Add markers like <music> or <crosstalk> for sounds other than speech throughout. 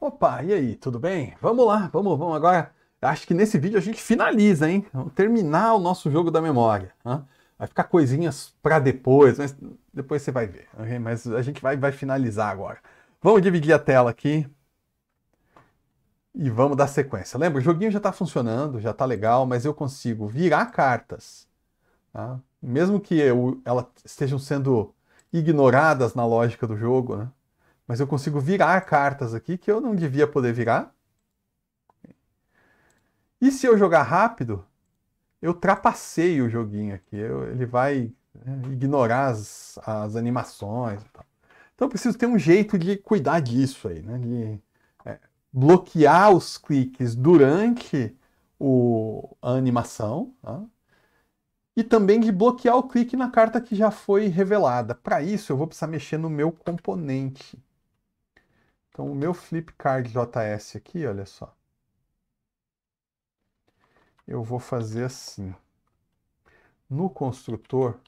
Opa, e aí, tudo bem? Vamos lá, vamos, vamos agora. Acho que nesse vídeo a gente finaliza, hein? Vamos terminar o nosso jogo da memória. Né? Vai ficar coisinhas para depois, mas depois você vai ver. Okay? Mas a gente vai, vai finalizar agora. Vamos dividir a tela aqui e vamos dar sequência. Lembra, o joguinho já está funcionando, já está legal, mas eu consigo virar cartas, tá? mesmo que elas estejam sendo ignoradas na lógica do jogo, né? Mas eu consigo virar cartas aqui que eu não devia poder virar. E se eu jogar rápido, eu trapaceio o joguinho aqui. Eu, ele vai né, ignorar as, as animações. Então eu preciso ter um jeito de cuidar disso aí, né? De é, bloquear os cliques durante o, a animação. Tá? e também de bloquear o clique na carta que já foi revelada. Para isso, eu vou precisar mexer no meu componente. Então, o meu Flipkart JS aqui, olha só. Eu vou fazer assim. No construtor,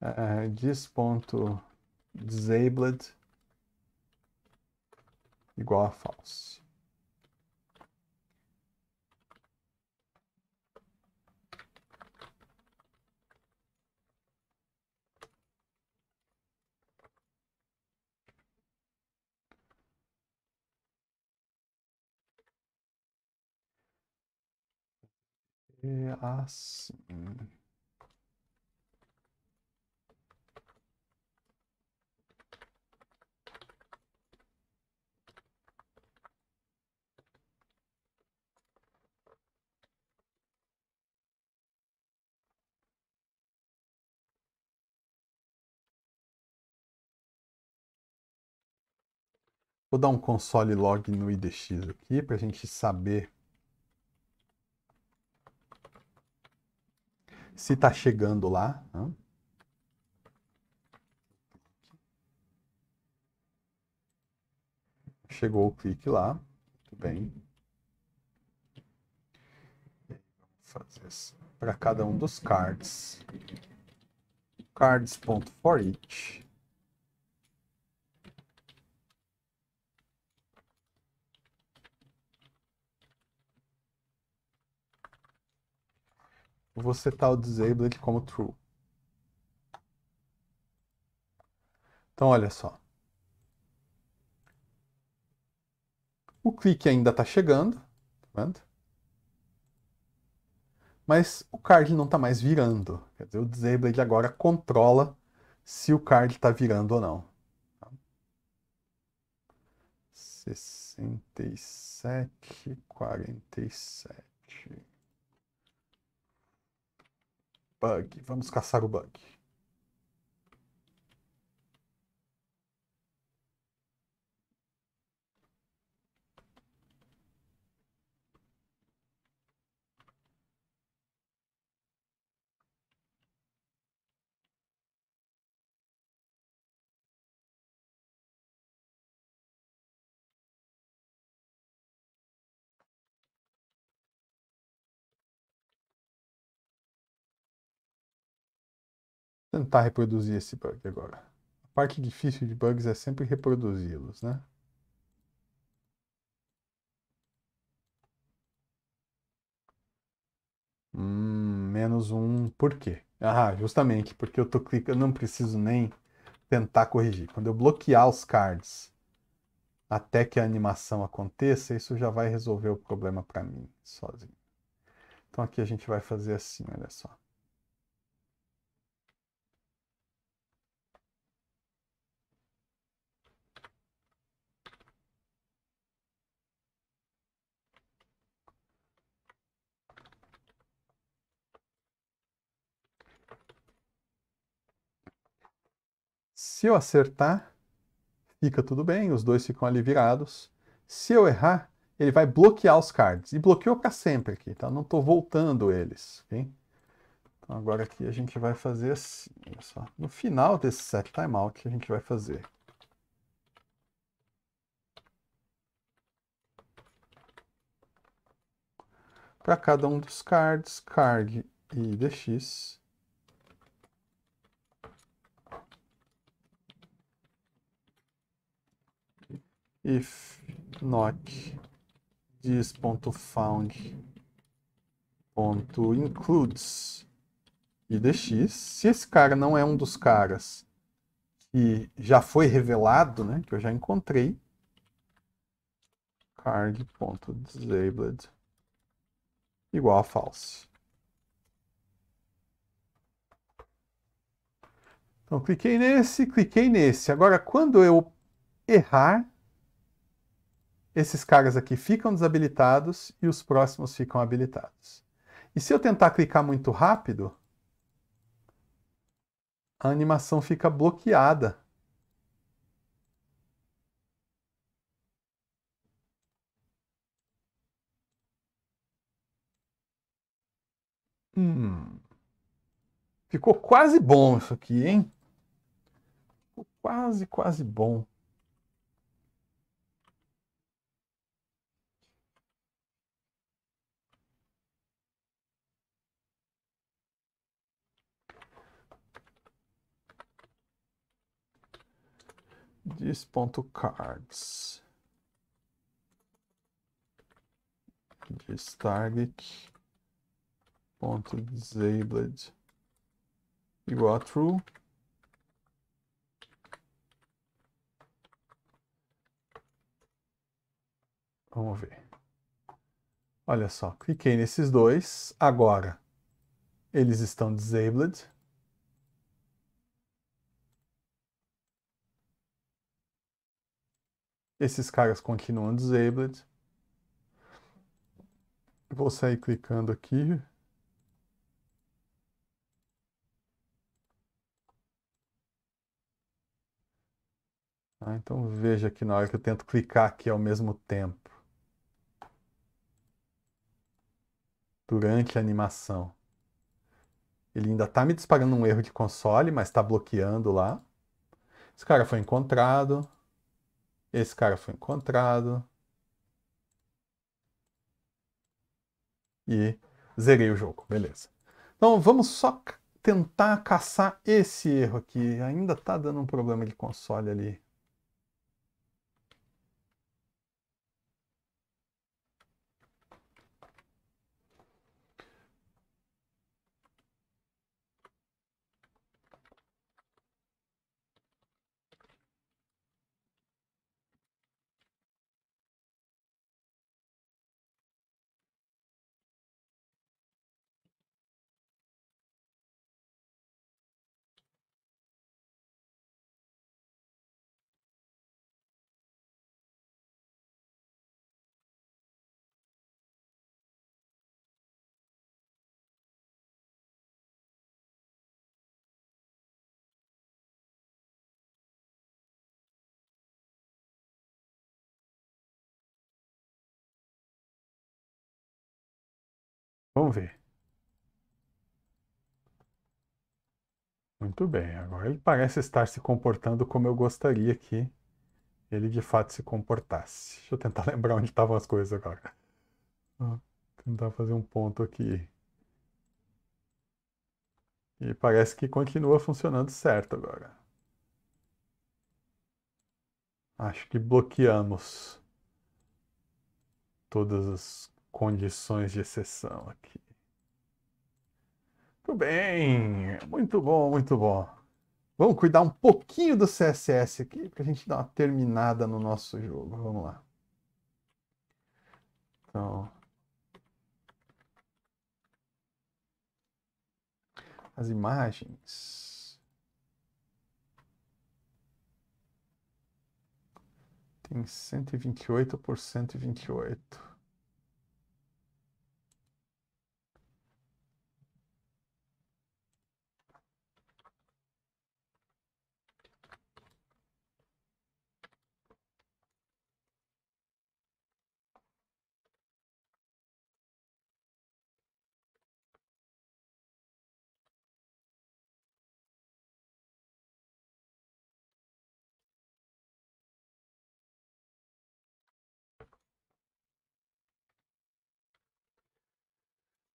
uh, eh, dis.disabled igual a false. É assim. Vou dar um console log no IDX aqui para a gente saber se está chegando lá. Né? Chegou o clique lá, muito bem. Fazer assim para cada um dos cards. Cards.forEach vou setar tá o disabled como true. Então, olha só. O clique ainda está chegando, tá vendo? Mas o card não está mais virando. Quer dizer, o disabled agora controla se o card está virando ou não. 67, 47. bug. Vamos caçar o bug. tentar reproduzir esse bug agora. A parte difícil de bugs é sempre reproduzi-los, né? Hum, menos um, por quê? Ah, justamente porque eu tô clicando, eu não preciso nem tentar corrigir. Quando eu bloquear os cards até que a animação aconteça, isso já vai resolver o problema para mim sozinho. Então aqui a gente vai fazer assim, olha só. Se eu acertar, fica tudo bem, os dois ficam ali virados. Se eu errar, ele vai bloquear os cards. E bloqueou para sempre aqui, tá? Não estou voltando eles, ok? Então agora aqui a gente vai fazer assim, olha só. No final desse set timeout, a gente vai fazer para cada um dos cards, card e dx, if not this.found.includes idx, se esse cara não é um dos caras que já foi revelado, né, que eu já encontrei, card.disabled igual a false. Então, cliquei nesse, cliquei nesse. Agora, quando eu errar, esses caras aqui ficam desabilitados e os próximos ficam habilitados. E se eu tentar clicar muito rápido, a animação fica bloqueada. Hum. Ficou quase bom isso aqui, hein? Ficou quase, quase bom. ponto disabled igual a true Vamos ver. Olha só, cliquei nesses dois. Agora, eles estão disabled. Esses caras continuam disabled. Vou sair clicando aqui. Ah, então veja que na hora que eu tento clicar aqui ao mesmo tempo. Durante a animação. Ele ainda está me disparando um erro de console, mas está bloqueando lá. Esse cara foi encontrado. Esse cara foi encontrado. E zerei o jogo, beleza. Então vamos só tentar caçar esse erro aqui. Ainda tá dando um problema de console ali. Vamos ver. Muito bem, agora ele parece estar se comportando como eu gostaria que ele de fato se comportasse. Deixa eu tentar <laughs> lembrar onde estavam as coisas agora. Vou tentar fazer um ponto aqui. E parece que continua funcionando certo agora. Acho que bloqueamos todas as condições de exceção aqui. Tudo bem, muito bom, muito bom. Vamos cuidar um pouquinho do CSS aqui, para a gente dar uma terminada no nosso jogo. Vamos lá. Então. As imagens. Tem 128 por 128.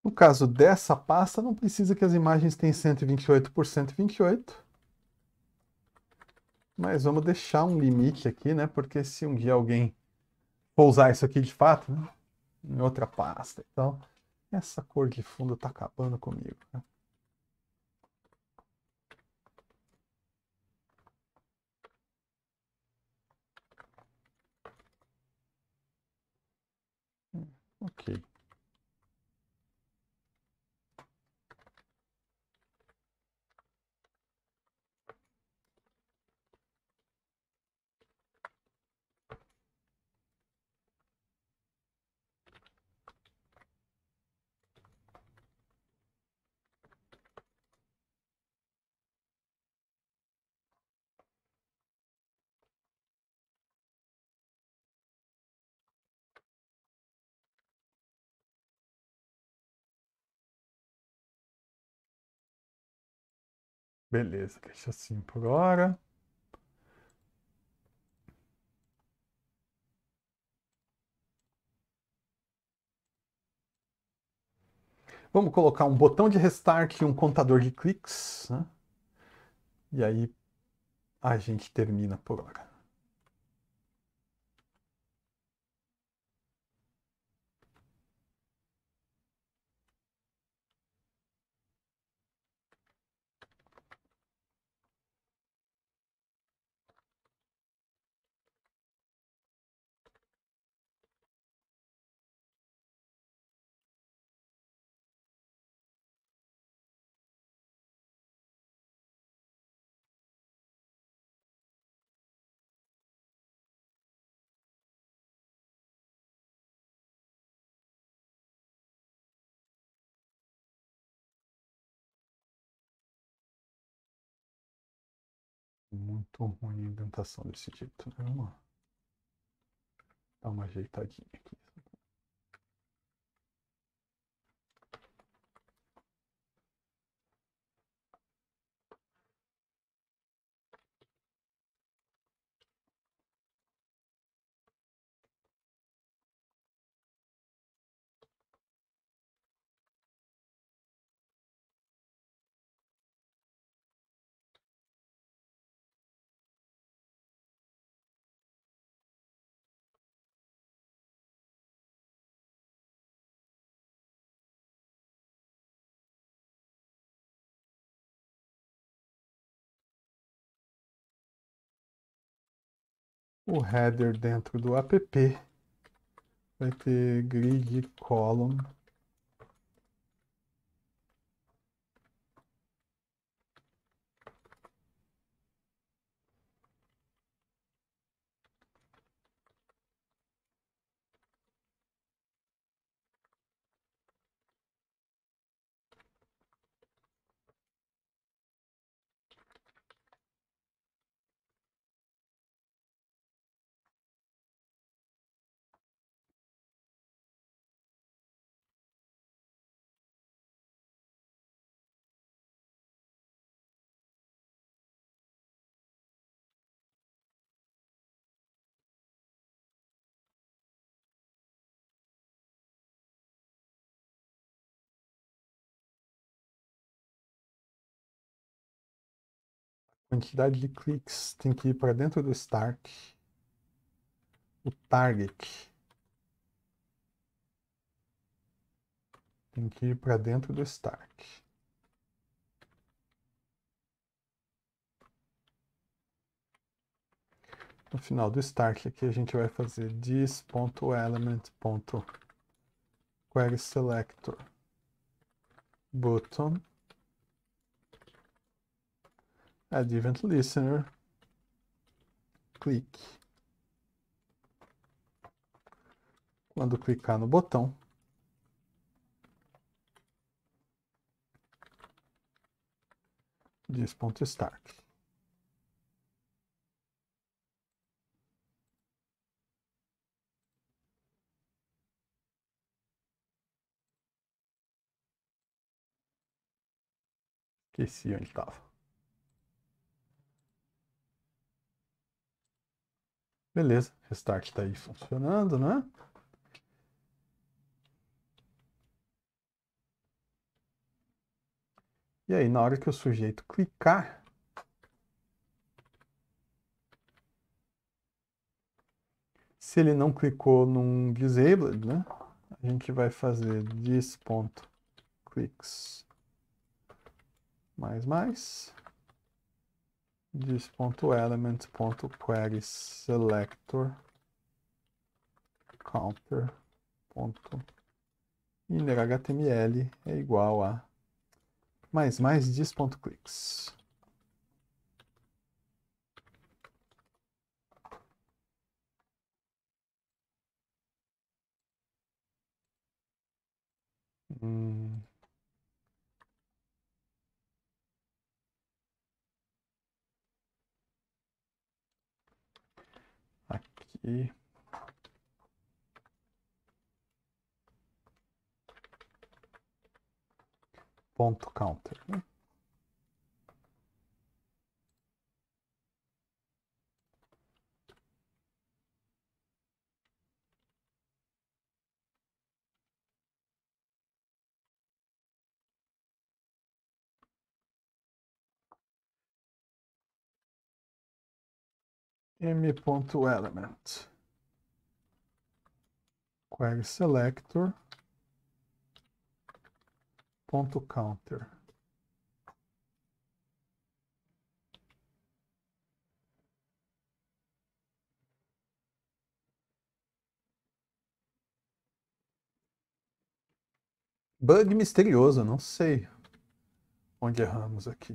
No caso dessa pasta, não precisa que as imagens tenham 128 por 128. Mas vamos deixar um limite aqui, né? Porque se um dia alguém for usar isso aqui de fato, né? em outra pasta e então, tal, essa cor de fundo está acabando comigo. Né? Ok. Beleza, deixa assim por hora. Vamos colocar um botão de restart e um contador de cliques. Né? E aí a gente termina por hora. Muito ruim a indentação desse jeito, né, mano? Dá uma ajeitadinha aqui. o header dentro do app, vai ter grid column Quantidade de cliques tem que ir para dentro do start. O target tem que ir para dentro do start. no final do start aqui a gente vai fazer selector button Advent Listener. Clique. Quando clicar no botão, diz ponto start. Esqueci onde estava. Beleza, restart está aí funcionando, né? E aí, na hora que o sujeito clicar, se ele não clicou num disabled, né? A gente vai fazer this.clicks mais mais diz.element.query selector counter inner HTML é igual a mais mais diz.clicks. Hum. aqui. Ponto counter. m.element query selector ponto counter bug misterioso não sei onde erramos aqui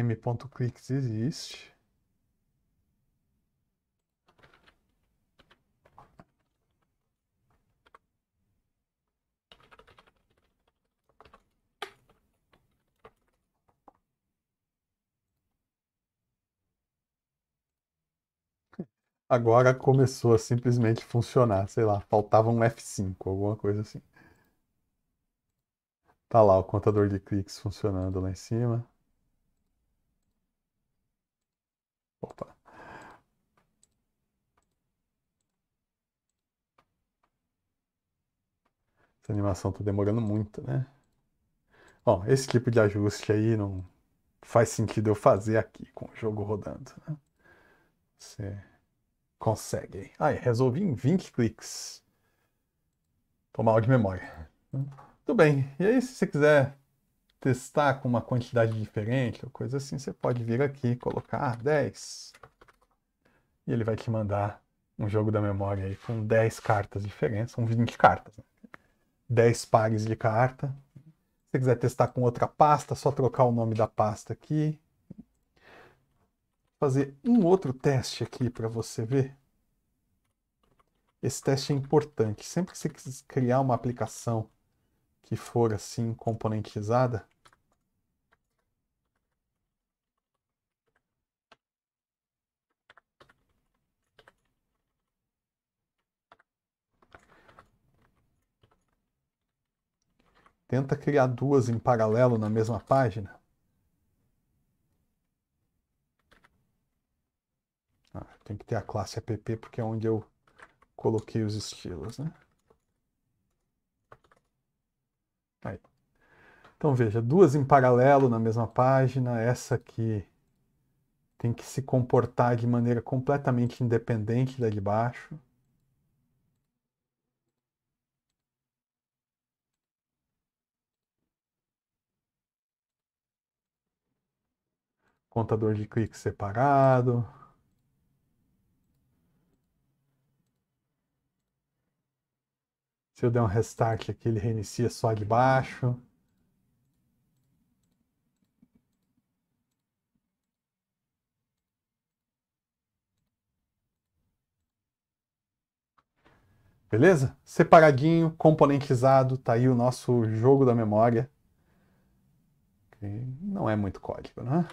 m.clicks existe. Agora começou a simplesmente funcionar, sei lá, faltava um F5, alguma coisa assim. Tá lá o contador de cliques funcionando lá em cima. Opa. Essa animação tá demorando muito, né? Bom, esse tipo de ajuste aí não faz sentido eu fazer aqui com o jogo rodando, né? Você consegue. Aí, ah, é, resolvi em 20 cliques. Tomar mal de memória. Né? Tudo bem. E aí, se você quiser testar com uma quantidade diferente, ou coisa assim, você pode vir aqui, colocar 10. E ele vai te mandar um jogo da memória aí com 10 cartas diferentes, são 20 cartas. Né? 10 pares de carta. Se você quiser testar com outra pasta, só trocar o nome da pasta aqui. Fazer um outro teste aqui para você ver. Esse teste é importante. Sempre que você quiser criar uma aplicação que for assim componentizada, Tenta criar duas em paralelo na mesma página. Ah, tem que ter a classe app porque é onde eu coloquei os estilos, né? Então veja, duas em paralelo na mesma página, essa que tem que se comportar de maneira completamente independente da de baixo. Contador de cliques separado. Se eu der um restart aqui, ele reinicia só de baixo. Beleza? Separadinho, componentizado, tá aí o nosso jogo da memória. não é muito código, né?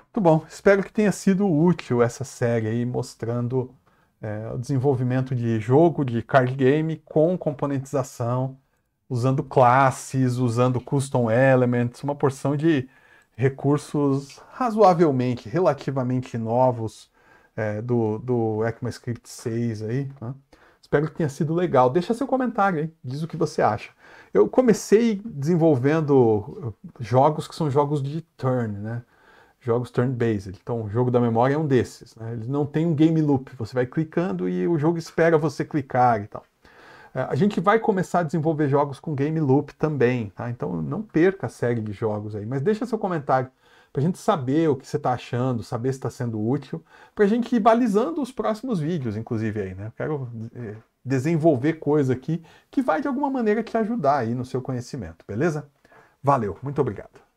Muito bom, espero que tenha sido útil essa série aí, mostrando é, o desenvolvimento de jogo, de card game com componentização, usando classes, usando custom elements, uma porção de recursos razoavelmente, relativamente novos é, do, do ECMAScript 6 aí. Né? Espero que tenha sido legal. Deixa seu comentário aí, diz o que você acha. Eu comecei desenvolvendo uh, jogos que são jogos de turn, né? Jogos turn-based. Então, o jogo da memória é um desses. Né? Ele não tem um game loop. Você vai clicando e o jogo espera você clicar e tal. É, a gente vai começar a desenvolver jogos com game loop também, tá? Então não perca a série de jogos aí, mas deixa seu comentário para a gente saber o que você está achando, saber se está sendo útil, para a gente ir balizando os próximos vídeos, inclusive aí, né? Eu quero é, desenvolver coisa aqui que vai de alguma maneira te ajudar aí no seu conhecimento, beleza? Valeu, muito obrigado.